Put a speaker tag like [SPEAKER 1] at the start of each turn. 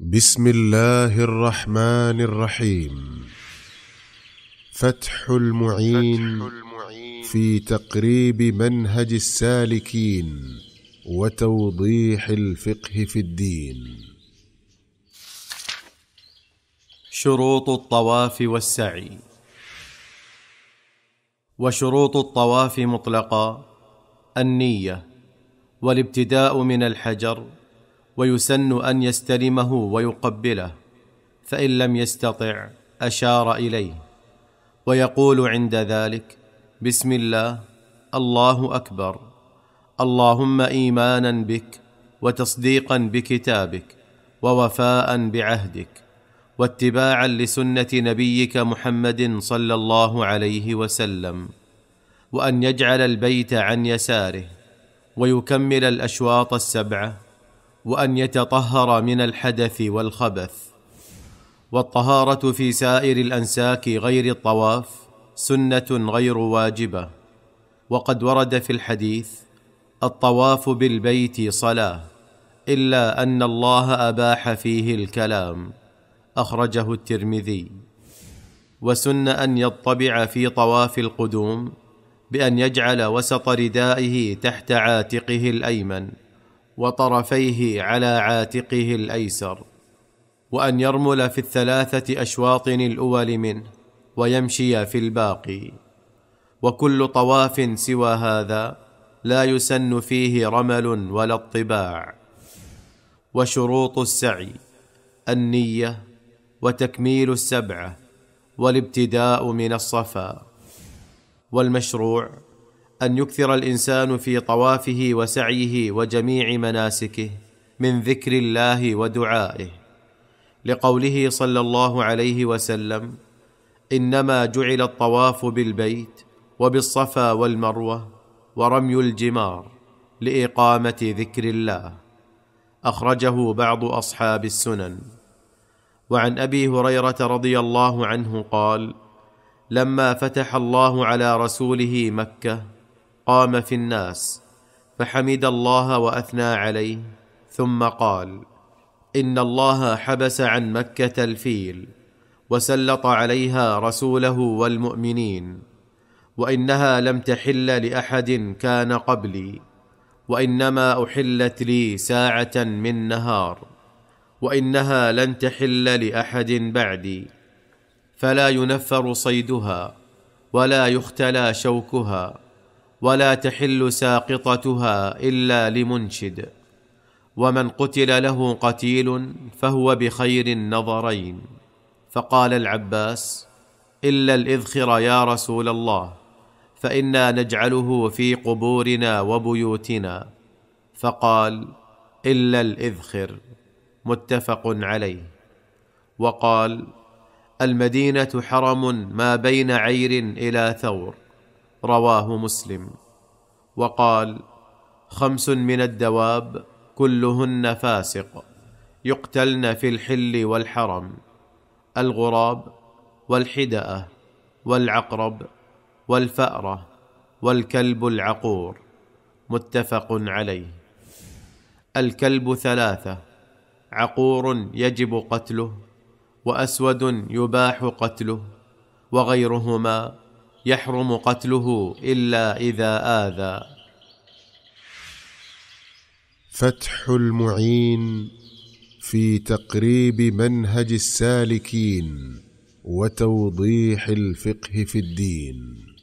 [SPEAKER 1] بسم الله الرحمن الرحيم فتح المعين, فتح المعين في تقريب منهج السالكين وتوضيح الفقه في الدين
[SPEAKER 2] شروط الطواف والسعي وشروط الطواف مطلقه النيه والابتداء من الحجر ويسن ان يستلمه ويقبله فان لم يستطع اشار اليه ويقول عند ذلك بسم الله الله اكبر اللهم ايمانا بك وتصديقا بكتابك ووفاء بعهدك واتباعا لسنه نبيك محمد صلى الله عليه وسلم وان يجعل البيت عن يساره ويكمل الاشواط السبعه وان يتطهر من الحدث والخبث والطهاره في سائر الانساك غير الطواف سنه غير واجبه وقد ورد في الحديث الطواف بالبيت صلاه الا ان الله اباح فيه الكلام اخرجه الترمذي وسن ان يطبع في طواف القدوم بان يجعل وسط ردائه تحت عاتقه الايمن وطرفيه على عاتقه الايسر وان يرمل في الثلاثه اشواط الاول منه ويمشي في الباقي وكل طواف سوى هذا لا يسن فيه رمل ولا اطباع وشروط السعي النيه وتكميل السبعه والابتداء من الصفا والمشروع ان يكثر الانسان في طوافه وسعيه وجميع مناسكه من ذكر الله ودعائه لقوله صلى الله عليه وسلم انما جعل الطواف بالبيت وبالصفا والمروه ورمي الجمار لاقامه ذكر الله اخرجه بعض اصحاب السنن وعن ابي هريره رضي الله عنه قال لما فتح الله على رسوله مكه قام في الناس فحمد الله واثنى عليه ثم قال ان الله حبس عن مكه الفيل وسلط عليها رسوله والمؤمنين وانها لم تحل لاحد كان قبلي وانما احلت لي ساعه من نهار وانها لن تحل لاحد بعدي فلا ينفر صيدها ولا يختلى شوكها ولا تحل ساقطتها الا لمنشد ومن قتل له قتيل فهو بخير النظرين فقال العباس الا الاذخر يا رسول الله فانا نجعله في قبورنا وبيوتنا فقال الا الاذخر متفق عليه وقال المدينه حرم ما بين عير الى ثور رواه مسلم وقال خمس من الدواب كلهن فاسق يقتلن في الحل والحرم الغراب والحدأة والعقرب والفأرة والكلب العقور متفق عليه الكلب ثلاثة عقور يجب قتله وأسود يباح قتله وغيرهما يحرم قتله الا اذا اذى
[SPEAKER 1] فتح المعين في تقريب منهج السالكين وتوضيح الفقه في الدين